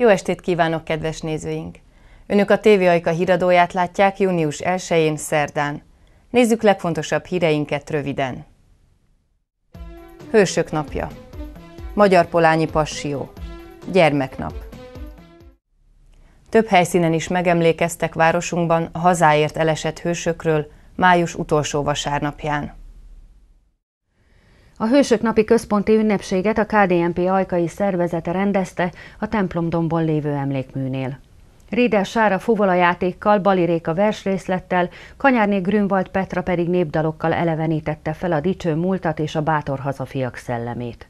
Jó estét kívánok, kedves nézőink! Önök a TV Ajka híradóját látják június 1-én szerdán. Nézzük legfontosabb híreinket röviden. Hősök napja Magyar Polányi Passió Gyermeknap Több helyszínen is megemlékeztek városunkban a hazáért elesett hősökről május utolsó vasárnapján. A Hősök Napi Központi Ünnepséget a KDNP ajkai szervezete rendezte a templomdombon lévő emlékműnél. Réder Sára fuvolajátékkal, Baliréka versrészlettel, Kanyárné Grünwald Petra pedig népdalokkal elevenítette fel a dicső múltat és a bátor hazafiak szellemét.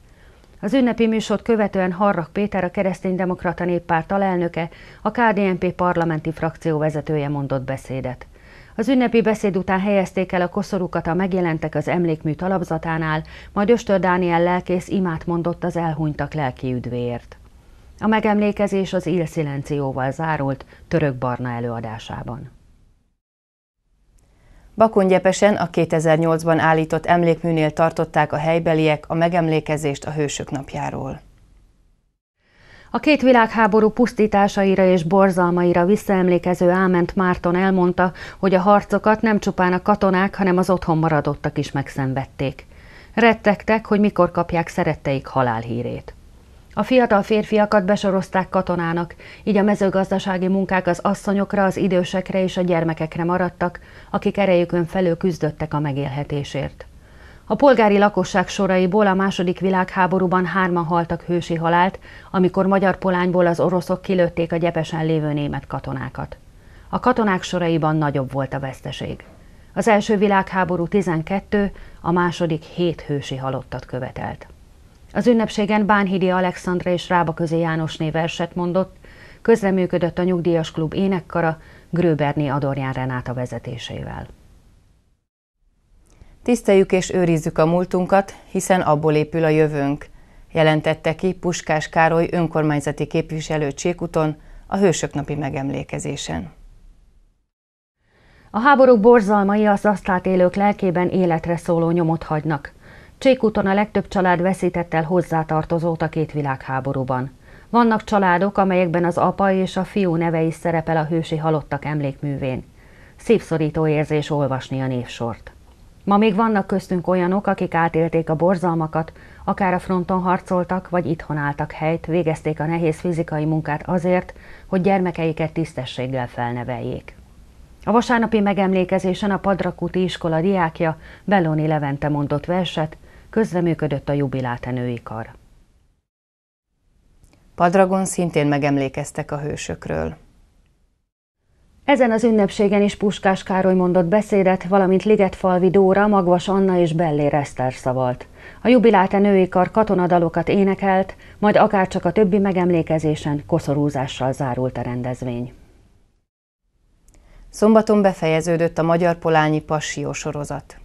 Az ünnepi műsort követően Harrak Péter, a kereszténydemokrata néppárt alelnöke, a KDNP parlamenti frakció vezetője mondott beszédet. Az ünnepi beszéd után helyezték el a koszorukat a megjelentek az emlékmű talapzatánál, majd Östör Dániel lelkész imát mondott az elhunytak lelki üdvéért. A megemlékezés az Il Szilencióval zárult török barna előadásában. Bakongyepesen a 2008-ban állított emlékműnél tartották a helybeliek a megemlékezést a Hősök napjáról. A két világháború pusztításaira és borzalmaira visszaemlékező Áment Márton elmondta, hogy a harcokat nem csupán a katonák, hanem az otthon maradottak is megszenvedték. Rettegtek, hogy mikor kapják szeretteik halálhírét. A fiatal férfiakat besorozták katonának, így a mezőgazdasági munkák az asszonyokra, az idősekre és a gyermekekre maradtak, akik erejükön felül küzdöttek a megélhetésért. A polgári lakosság soraiból a második világháborúban hárman haltak hősi halált, amikor magyar polányból az oroszok kilőtték a gyepesen lévő német katonákat. A katonák soraiban nagyobb volt a veszteség. Az első világháború 12, a második 7 hősi halottat követelt. Az ünnepségen Bánhidi Alexandra és Rába Rábaközi Jánosné verset mondott, közreműködött a Nyugdíjas Klub énekkara Gröberni Adorján Renáta vezetésével. Tiszteljük és őrizzük a múltunkat, hiszen abból épül a jövőnk, jelentette ki Puskás Károly önkormányzati képviselő Csékuton a Hősök Napi megemlékezésen. A háborúk borzalmai az asztalt élők lelkében életre szóló nyomot hagynak. Csékuton a legtöbb család veszített el hozzátartozót a két világháborúban. Vannak családok, amelyekben az apa és a fiú neve is szerepel a hősi halottak emlékművén. Szívszorító érzés olvasni a névsort. Ma még vannak köztünk olyanok, akik átélték a borzalmakat, akár a fronton harcoltak, vagy itthon álltak helyt, végezték a nehéz fizikai munkát azért, hogy gyermekeiket tisztességgel felneveljék. A vasárnapi megemlékezésen a Padrakuti iskola diákja Belloni Levente mondott verset, közreműködött a jubilátenői kar. Padragon szintén megemlékeztek a hősökről. Ezen az ünnepségen is Puskás Károly mondott beszédet, valamint Ligetfalvi Dóra, Magvas Anna és Bellér Eszter szavalt. A jubiláte kar katonadalokat énekelt, majd akárcsak a többi megemlékezésen koszorúzással zárult a rendezvény. Szombaton befejeződött a Magyar Polányi Passió sorozat.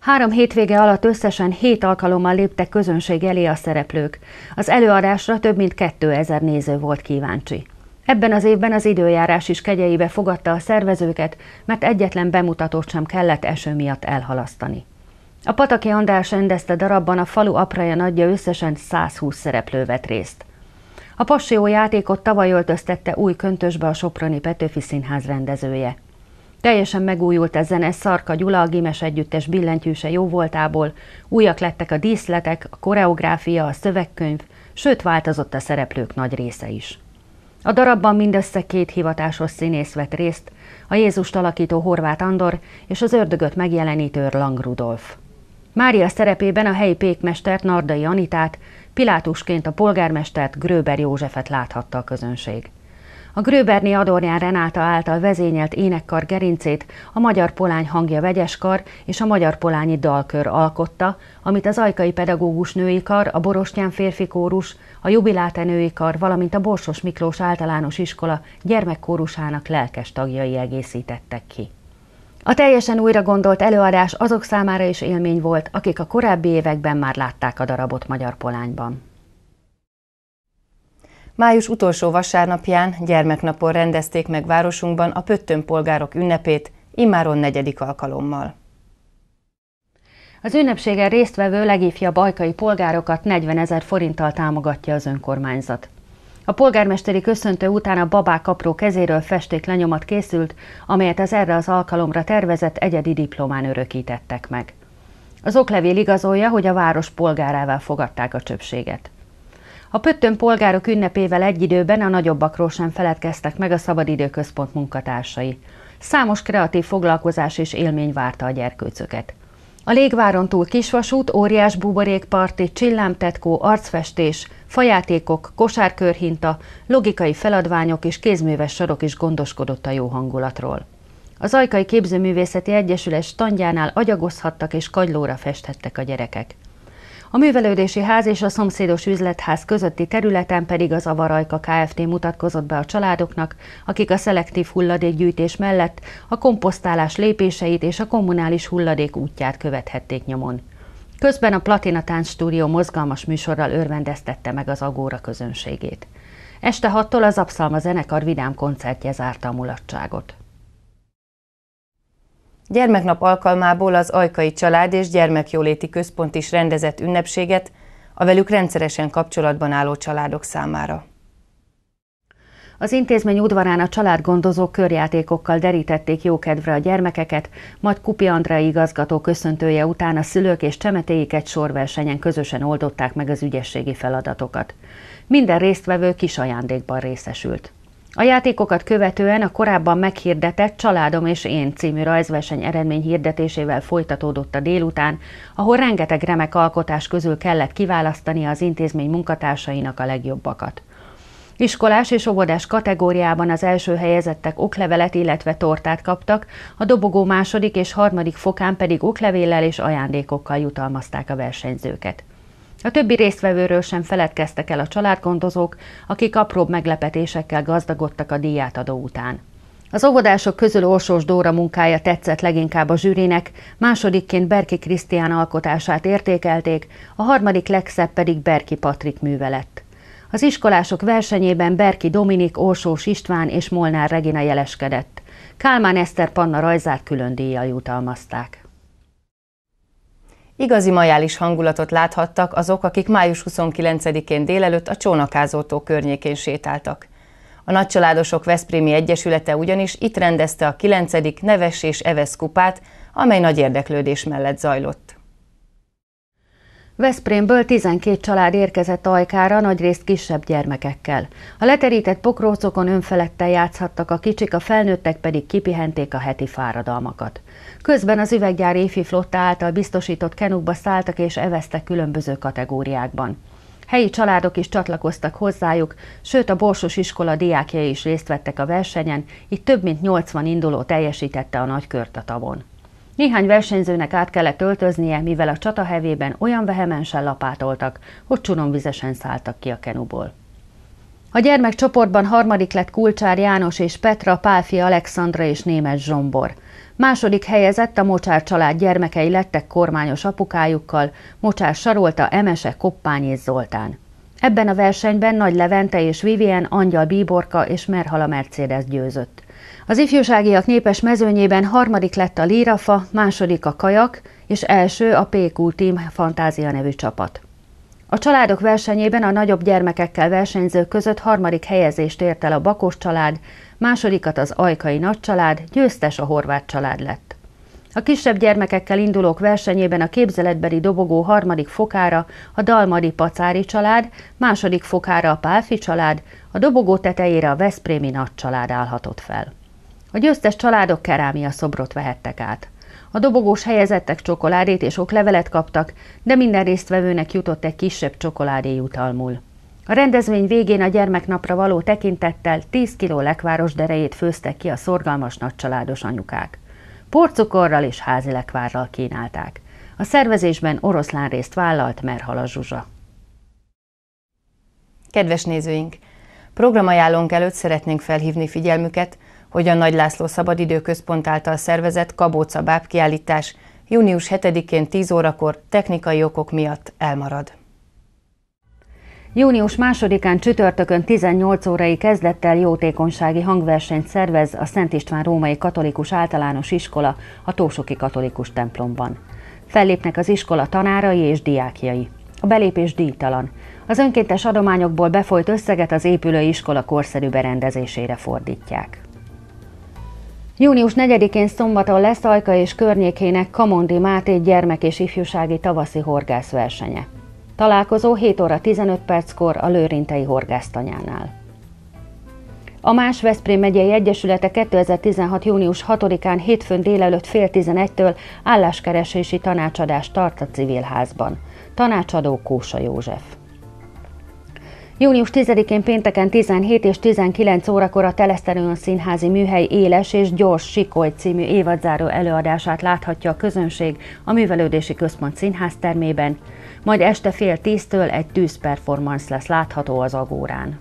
Három hétvége alatt összesen hét alkalommal léptek közönség elé a szereplők. Az előadásra több mint 2000 néző volt kíváncsi. Ebben az évben az időjárás is kegyeibe fogadta a szervezőket, mert egyetlen bemutatót sem kellett eső miatt elhalasztani. A Pataki András rendezte darabban a falu apraja nagyja összesen 120 szereplő vett részt. A Passió játékot tavaly öltöztette új köntösbe a Soproni Petőfi Színház rendezője. Teljesen megújult a zene Szarka Gyula, a Gimes együttes billentyűse jó voltából, újak lettek a díszletek, a koreográfia, a szövegkönyv, sőt változott a szereplők nagy része is. A darabban mindössze két hivatásos színész vett részt, a Jézust alakító Horváth Andor és az ördögöt megjelenítő Lang Rudolf. Mária szerepében a helyi pékmestert Nardai Anitát, Pilátusként a polgármestert Gröber Józsefet láthatta a közönség. A Gröberné Adorján Renáta által vezényelt énekkar gerincét a Magyar Polány hangja vegyeskar és a Magyar Polányi dalkör alkotta, amit az Ajkai Pedagógus Női Kar, a Borostyán Férfi Kórus, a Jubiláte Női Kar, valamint a Borsos Miklós Általános Iskola gyermekkórusának lelkes tagjai egészítettek ki. A teljesen újra gondolt előadás azok számára is élmény volt, akik a korábbi években már látták a darabot Magyar Polányban. Május utolsó vasárnapján gyermeknapon rendezték meg városunkban a Pöttön polgárok ünnepét, immáron negyedik alkalommal. Az ünnepségen résztvevő legifjabb bajkai polgárokat 40 ezer forinttal támogatja az önkormányzat. A polgármesteri köszöntő után a babák apró kezéről festék lenyomat készült, amelyet az erre az alkalomra tervezett egyedi diplomán örökítettek meg. Az oklevél igazolja, hogy a város polgárává fogadták a csöpséget. A pöttön polgárok ünnepével egy időben a nagyobbakról sem feledkeztek meg a Szabadidőközpont munkatársai. Számos kreatív foglalkozás és élmény várta a gyerkőcöket. A légváron túl kisvasút, óriás buborékparti, csillámtetkó, arcfestés, fajátékok, kosárkörhinta, logikai feladványok és kézműves sarok is gondoskodott a jó hangulatról. Az Ajkai Képzőművészeti Egyesület standjánál agyagozhattak és kagylóra festhettek a gyerekek. A művelődési ház és a szomszédos üzletház közötti területen pedig az Avarajka Kft. mutatkozott be a családoknak, akik a szelektív hulladékgyűjtés mellett a komposztálás lépéseit és a kommunális hulladék útját követhették nyomon. Közben a Platina Tánc Stúdió mozgalmas műsorral örvendeztette meg az Agóra közönségét. Este 6-tól az Abszalma zenekar vidám koncertje zárta a mulatságot. Gyermeknap alkalmából az Ajkai Család és Gyermekjóléti Központ is rendezett ünnepséget a velük rendszeresen kapcsolatban álló családok számára. Az intézmény udvarán a családgondozók körjátékokkal derítették jókedvre a gyermekeket, majd Kupi Andrei igazgató köszöntője után a szülők és csemetéik egy sorversenyen közösen oldották meg az ügyességi feladatokat. Minden résztvevő kis ajándékban részesült. A játékokat követően a korábban meghirdetett Családom és én című rajzverseny eredmény hirdetésével folytatódott a délután, ahol rengeteg remek alkotás közül kellett kiválasztani az intézmény munkatársainak a legjobbakat. Iskolás és óvodás kategóriában az első helyezettek oklevelet, illetve tortát kaptak, a dobogó második és harmadik fokán pedig oklevéllel és ajándékokkal jutalmazták a versenyzőket. A többi résztvevőről sem feledkeztek el a családgondozók, akik apróbb meglepetésekkel gazdagodtak a díjátadó után. Az óvodások közül Orsós Dóra munkája tetszett leginkább a zsűrinek, másodikként Berki Krisztián alkotását értékelték, a harmadik legszebb pedig Berki Patrik műve lett. Az iskolások versenyében Berki Dominik, Orsós István és Molnár Regina jeleskedett. Kálmán Eszter Panna rajzát külön díjjal jutalmazták. Igazi majális hangulatot láthattak azok, akik május 29-én délelőtt a Csónakázótó környékén sétáltak. A nagycsaládosok Veszprémi Egyesülete ugyanis itt rendezte a 9. Neves és Evesz kupát, amely nagy érdeklődés mellett zajlott. Veszprémből 12 család érkezett Ajkára, nagyrészt kisebb gyermekekkel. A leterített pokrócokon önfelettel játszhattak a kicsik, a felnőttek pedig kipihenték a heti fáradalmakat. Közben az üveggyár éfi flotta által biztosított kenukba szálltak és eveztek különböző kategóriákban. Helyi családok is csatlakoztak hozzájuk, sőt a Borsos iskola diákjai is részt vettek a versenyen, így több mint 80 induló teljesítette a nagykört a tavon. Néhány versenyzőnek át kellett öltöznie, mivel a csata hevében olyan vehemensen lapátoltak, hogy csunomvizesen szálltak ki a kenuból. A gyermekcsoportban harmadik lett Kulcsár János és Petra, Pálfi Alexandra és Németh Zsombor. Második helyezett a Mocsár család gyermekei lettek kormányos apukájukkal, Mocsár Sarolta, Emese, Koppány és Zoltán. Ebben a versenyben Nagy Levente és Vivien, Angyal Bíborka és Merhala Mercedes győzött. Az ifjúságiak népes mezőnyében harmadik lett a lírafa, második a kajak, és első a PQ Team Fantázia nevű csapat. A családok versenyében a nagyobb gyermekekkel versenyzők között harmadik helyezést ért el a Bakos család, másodikat az Ajkai család, győztes a Horvát család lett. A kisebb gyermekekkel indulók versenyében a képzeletbeli dobogó harmadik fokára a Dalmadi Pacári család, második fokára a Pálfi család, a dobogó tetejére a Veszprémi család állhatott fel. A győztes családok kerámia szobrot vehettek át. A dobogós helyezettek csokoládét és oklevelet kaptak, de minden résztvevőnek jutott egy kisebb csokoládé jutalmul. A rendezvény végén a gyermeknapra való tekintettel 10 kiló lekváros derejét főztek ki a szorgalmas nagycsaládos anyukák. Porcukorral és házi lekvárral kínálták. A szervezésben oroszlán részt vállalt Merhala Zsuzsa. Kedves nézőink! Programajánlónk előtt szeretnénk felhívni figyelmüket, hogy a Nagy László Szabadidőközpont által szervezett Kabóca báb kiállítás június 7-én 10 órakor technikai okok miatt elmarad. Június 2-án csütörtökön 18 órai kezdettel jótékonysági hangversenyt szervez a Szent István Római Katolikus Általános Iskola a Tósoki Katolikus templomban. Fellépnek az iskola tanárai és diákjai. A belépés díjtalan. Az önkéntes adományokból befolyt összeget az épülő iskola korszerű berendezésére fordítják. Június 4-én szombaton lesz Ajka és környékének Kamondi Máté gyermek és ifjúsági tavaszi horgászversenye. Találkozó 7 óra 15 perckor a Lőrintei horgásztanyánál. A más Veszprém megyei egyesülete 2016. június 6-án hétfőn délelőtt fél 11-től álláskeresési tanácsadást tart a civilházban. Tanácsadó Kósa József. Június 10-én pénteken 17 és 19 órakor a Teleszterőn Színházi Műhely Éles és Gyors Sikoly című évadzáró előadását láthatja a közönség a Művelődési Központ Színház termében, majd este fél tíztől egy tűzperformance lesz látható az Agórán.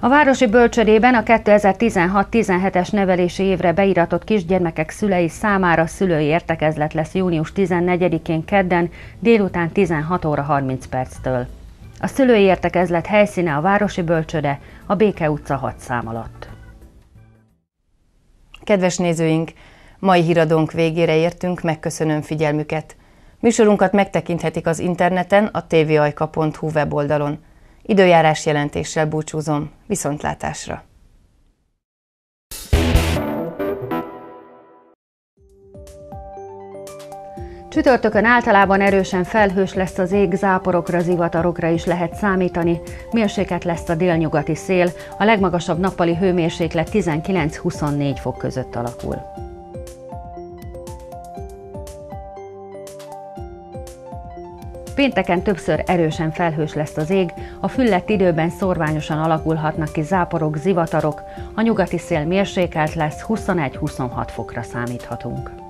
A városi bölcsödében a 2016-17-es nevelési évre beiratott kisgyermekek szülei számára szülői értekezlet lesz június 14-én kedden délután 16 óra 30 perctől. A szülői értekezlet helyszíne a Városi Bölcsöde, a Béke utca 6 szám alatt. Kedves nézőink, mai híradónk végére értünk, megköszönöm figyelmüket. Műsorunkat megtekinthetik az interneten a tvajka.hu weboldalon. Időjárás jelentéssel búcsúzom. Viszontlátásra! Csütörtökön általában erősen felhős lesz az ég, záporokra, zivatarokra is lehet számítani. Mérséket lesz a délnyugati szél, a legmagasabb nappali hőmérséklet 19-24 fok között alakul. Pénteken többször erősen felhős lesz az ég, a füllett időben szorványosan alakulhatnak ki záporok, zivatarok, a nyugati szél mérsékelt lesz, 21-26 fokra számíthatunk.